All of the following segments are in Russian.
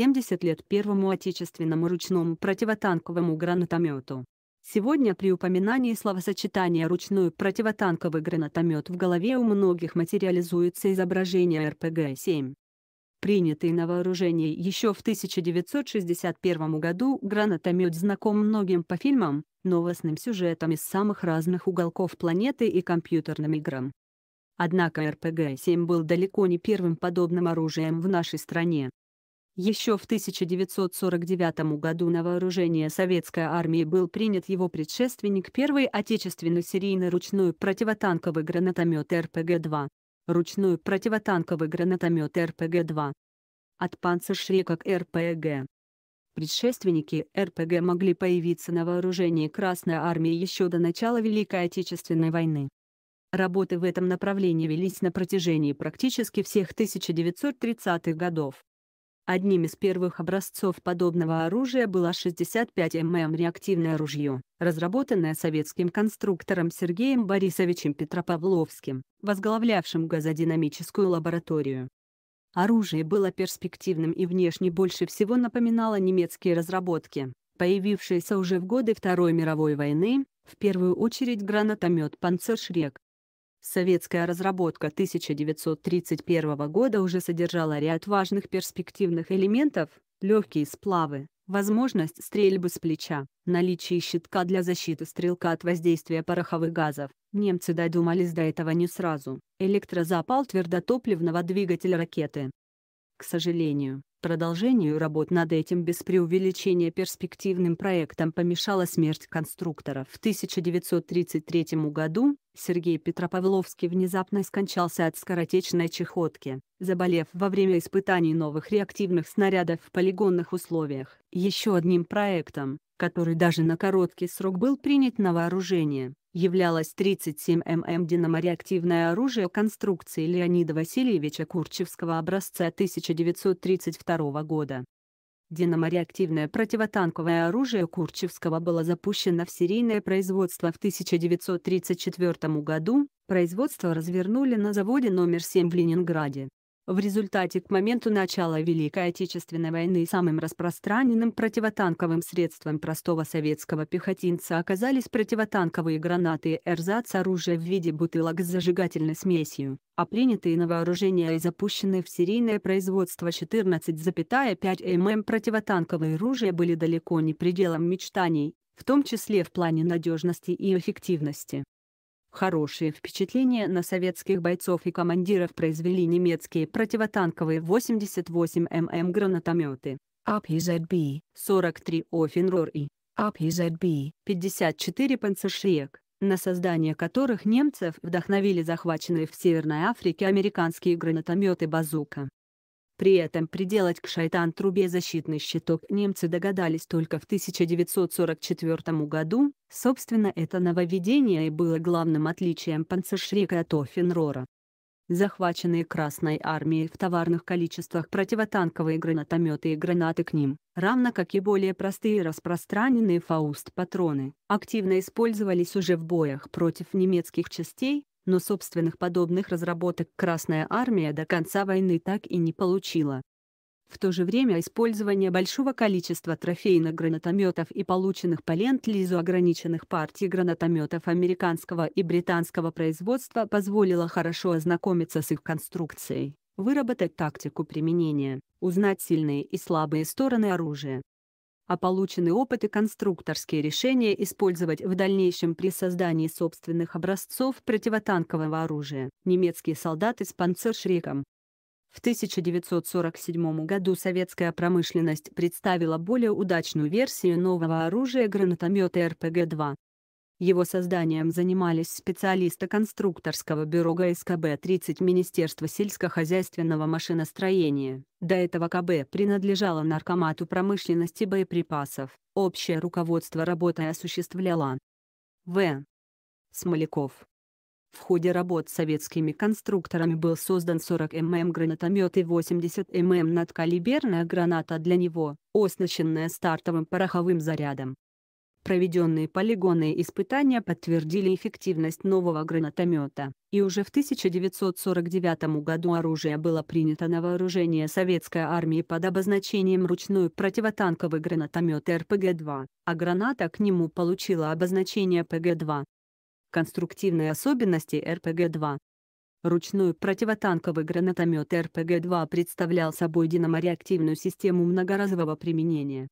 70 лет первому отечественному ручному противотанковому гранатомету. Сегодня при упоминании словосочетания «ручной противотанковый гранатомет» в голове у многих материализуется изображение РПГ-7. Принятый на вооружение еще в 1961 году гранатомет знаком многим по фильмам, новостным сюжетам из самых разных уголков планеты и компьютерным играм. Однако РПГ-7 был далеко не первым подобным оружием в нашей стране. Еще в 1949 году на вооружение советской армии был принят его предшественник первый отечественный серийный ручной противотанковый гранатомет РПГ-2. Ручной противотанковый гранатомет РПГ-2. От панцершрека к РПГ. Предшественники РПГ могли появиться на вооружении Красной Армии еще до начала Великой Отечественной войны. Работы в этом направлении велись на протяжении практически всех 1930-х годов. Одним из первых образцов подобного оружия было 65 мм реактивное ружье, разработанное советским конструктором Сергеем Борисовичем Петропавловским, возглавлявшим газодинамическую лабораторию. Оружие было перспективным и внешне больше всего напоминало немецкие разработки, появившиеся уже в годы Второй мировой войны, в первую очередь гранатомет «Панцершрек», Советская разработка 1931 года уже содержала ряд важных перспективных элементов, легкие сплавы, возможность стрельбы с плеча, наличие щитка для защиты стрелка от воздействия пороховых газов. Немцы додумались до этого не сразу. Электрозапал твердотопливного двигателя ракеты. К сожалению, Продолжению работ над этим без преувеличения перспективным проектом помешала смерть конструктора. В 1933 году Сергей Петропавловский внезапно скончался от скоротечной чехотки, заболев во время испытаний новых реактивных снарядов в полигонных условиях. Еще одним проектом, который даже на короткий срок был принят на вооружение, являлось 37 мм динамореактивное оружие конструкции Леонида Васильевича Курчевского образца 1932 года. Динамореактивное противотанковое оружие Курчевского было запущено в серийное производство в 1934 году, производство развернули на заводе номер 7 в Ленинграде. В результате к моменту начала Великой Отечественной войны самым распространенным противотанковым средством простого советского пехотинца оказались противотанковые гранаты и эрзац оружия в виде бутылок с зажигательной смесью, а принятые на вооружение и запущенные в серийное производство 14,5 мм противотанковые ружья были далеко не пределом мечтаний, в том числе в плане надежности и эффективности. Хорошие впечатления на советских бойцов и командиров произвели немецкие противотанковые 88 мм гранатометы APZB 43 Офенрор и APZB 54 Панцершиек, на создание которых немцев вдохновили захваченные в Северной Африке американские гранатометы «Базука». При этом приделать к шайтан-трубе защитный щиток немцы догадались только в 1944 году, собственно это нововведение и было главным отличием панцершрика от офенрора. Захваченные Красной армией в товарных количествах противотанковые гранатометы и гранаты к ним, равно как и более простые и распространенные фауст-патроны, активно использовались уже в боях против немецких частей, но собственных подобных разработок Красная Армия до конца войны так и не получила. В то же время использование большого количества трофейных гранатометов и полученных по Ленд-Лизу ограниченных партий гранатометов американского и британского производства позволило хорошо ознакомиться с их конструкцией, выработать тактику применения, узнать сильные и слабые стороны оружия, а полученный опыт и конструкторские решения использовать в дальнейшем при создании собственных образцов противотанкового оружия. Немецкие солдаты с панцершриком. В 1947 году советская промышленность представила более удачную версию нового оружия гранатомета РПГ-2, его созданием занимались специалисты конструкторского бюро ГСКБ-30 Министерства сельскохозяйственного машиностроения. До этого КБ принадлежало Наркомату промышленности боеприпасов. Общее руководство работой осуществляла В. Смоляков. В ходе работ с советскими конструкторами был создан 40 мм гранатомет и 80 мм надкалиберная граната для него, оснащенная стартовым пороховым зарядом. Проведенные полигонные испытания подтвердили эффективность нового гранатомета, и уже в 1949 году оружие было принято на вооружение советской армии под обозначением «ручной противотанковый гранатомет РПГ-2», а граната к нему получила обозначение ПГ-2. Конструктивные особенности РПГ-2 Ручной противотанковый гранатомет РПГ-2 представлял собой динамореактивную систему многоразового применения,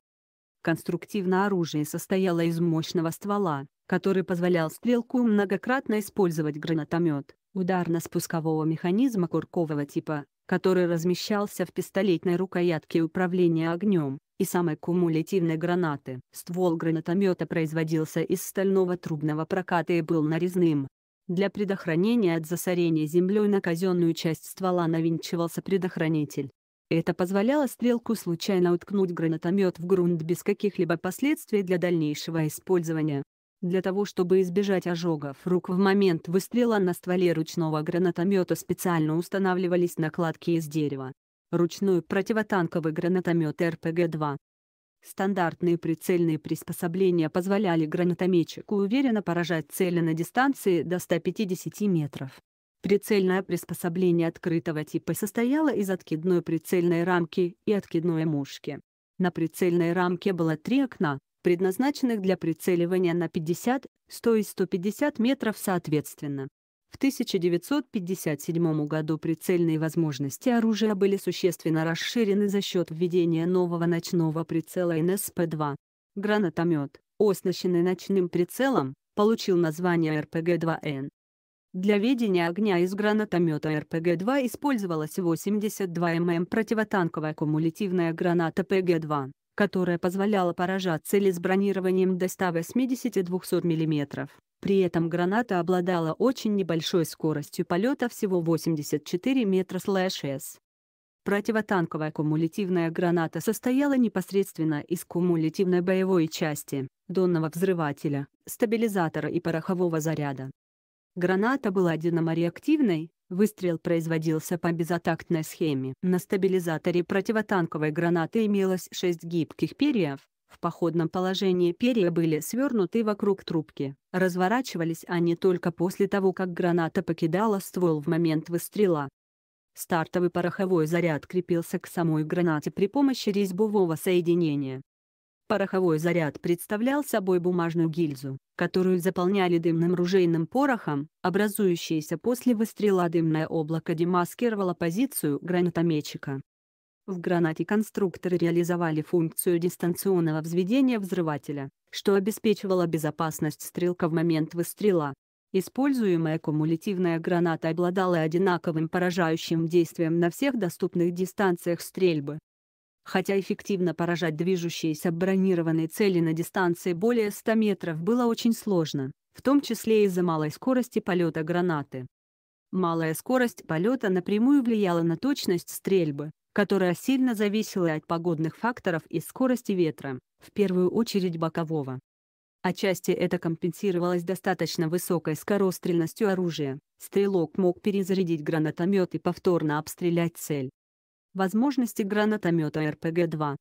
Конструктивное оружие состояло из мощного ствола, который позволял стрелку многократно использовать гранатомет, ударно-спускового механизма куркового типа, который размещался в пистолетной рукоятке управления огнем, и самой кумулятивной гранаты. Ствол гранатомета производился из стального трубного проката и был нарезным. Для предохранения от засорения землей на казенную часть ствола навинчивался предохранитель, это позволяло стрелку случайно уткнуть гранатомет в грунт без каких-либо последствий для дальнейшего использования. Для того чтобы избежать ожогов рук в момент выстрела на стволе ручного гранатомета специально устанавливались накладки из дерева. Ручной противотанковый гранатомет РПГ-2. Стандартные прицельные приспособления позволяли гранатометчику уверенно поражать цели на дистанции до 150 метров. Прицельное приспособление открытого типа состояло из откидной прицельной рамки и откидной мушки. На прицельной рамке было три окна, предназначенных для прицеливания на 50, 100 и 150 метров соответственно. В 1957 году прицельные возможности оружия были существенно расширены за счет введения нового ночного прицела НСП-2. Гранатомет, оснащенный ночным прицелом, получил название РПГ-2Н. Для ведения огня из гранатомета РПГ-2 использовалась 82 мм противотанковая кумулятивная граната ПГ-2, которая позволяла поражать цели с бронированием до 180-200 мм. При этом граната обладала очень небольшой скоростью полета всего 84 метра/с. Противотанковая кумулятивная граната состояла непосредственно из кумулятивной боевой части, донного взрывателя, стабилизатора и порохового заряда. Граната была динамореактивной, выстрел производился по безатактной схеме. На стабилизаторе противотанковой гранаты имелось 6 гибких перьев, в походном положении перья были свернуты вокруг трубки. Разворачивались они только после того, как граната покидала ствол в момент выстрела. Стартовый пороховой заряд крепился к самой гранате при помощи резьбового соединения. Пороховой заряд представлял собой бумажную гильзу, которую заполняли дымным ружейным порохом, образующееся после выстрела дымное облако демаскировало позицию гранатометчика. В гранате конструкторы реализовали функцию дистанционного взведения взрывателя, что обеспечивало безопасность стрелка в момент выстрела. Используемая кумулятивная граната обладала одинаковым поражающим действием на всех доступных дистанциях стрельбы. Хотя эффективно поражать движущиеся бронированные цели на дистанции более 100 метров было очень сложно, в том числе из-за малой скорости полета гранаты. Малая скорость полета напрямую влияла на точность стрельбы, которая сильно зависела от погодных факторов и скорости ветра, в первую очередь бокового. Отчасти это компенсировалось достаточно высокой скорострельностью оружия, стрелок мог перезарядить гранатомет и повторно обстрелять цель возможности гранатомета РПГ-2.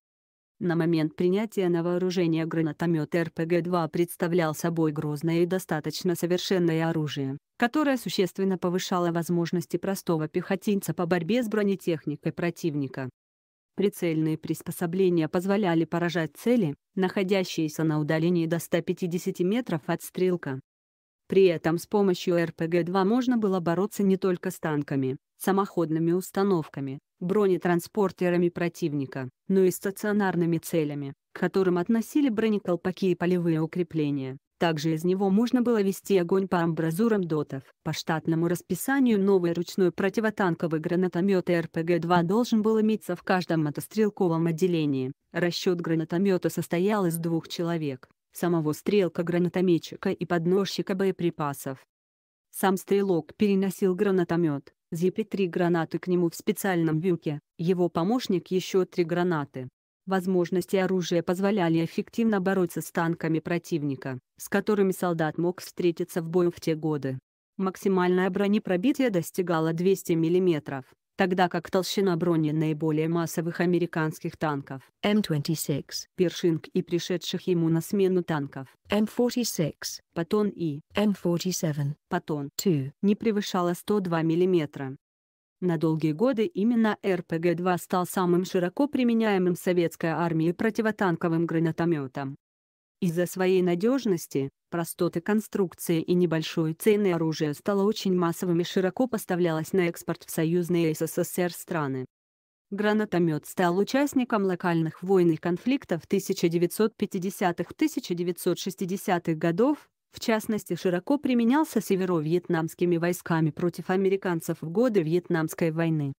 На момент принятия на вооружение гранатомет РПГ-2 представлял собой грозное и достаточно совершенное оружие, которое существенно повышало возможности простого пехотинца по борьбе с бронетехникой противника. Прицельные приспособления позволяли поражать цели, находящиеся на удалении до 150 метров от стрелка. При этом с помощью РПГ-2 можно было бороться не только с танками, самоходными установками, бронетранспортерами противника, но и стационарными целями, к которым относили бронеколпаки и полевые укрепления. Также из него можно было вести огонь по амбразурам дотов. По штатному расписанию новый ручной противотанковый гранатомет РПГ-2 должен был иметься в каждом мотострелковом отделении. Расчет гранатомета состоял из двух человек – самого стрелка-гранатометчика и подносчика боеприпасов. Сам стрелок переносил гранатомет, Зипи три гранаты к нему в специальном вилке, его помощник еще три гранаты. Возможности оружия позволяли эффективно бороться с танками противника, с которыми солдат мог встретиться в бою в те годы. Максимальное бронепробитие достигало 200 мм, тогда как толщина брони наиболее массовых американских танков М26, Першинг и пришедших ему на смену танков М46, Патон и М47, Патон 2 не превышала 102 мм. На долгие годы именно РПГ-2 стал самым широко применяемым советской армией противотанковым гранатометом. Из-за своей надежности, простоты конструкции и небольшой цены оружие стало очень массовым и широко поставлялось на экспорт в союзные СССР страны. Гранатомет стал участником локальных войн и конфликтов 1950-1960-х годов, в частности широко применялся северо-вьетнамскими войсками против американцев в годы Вьетнамской войны.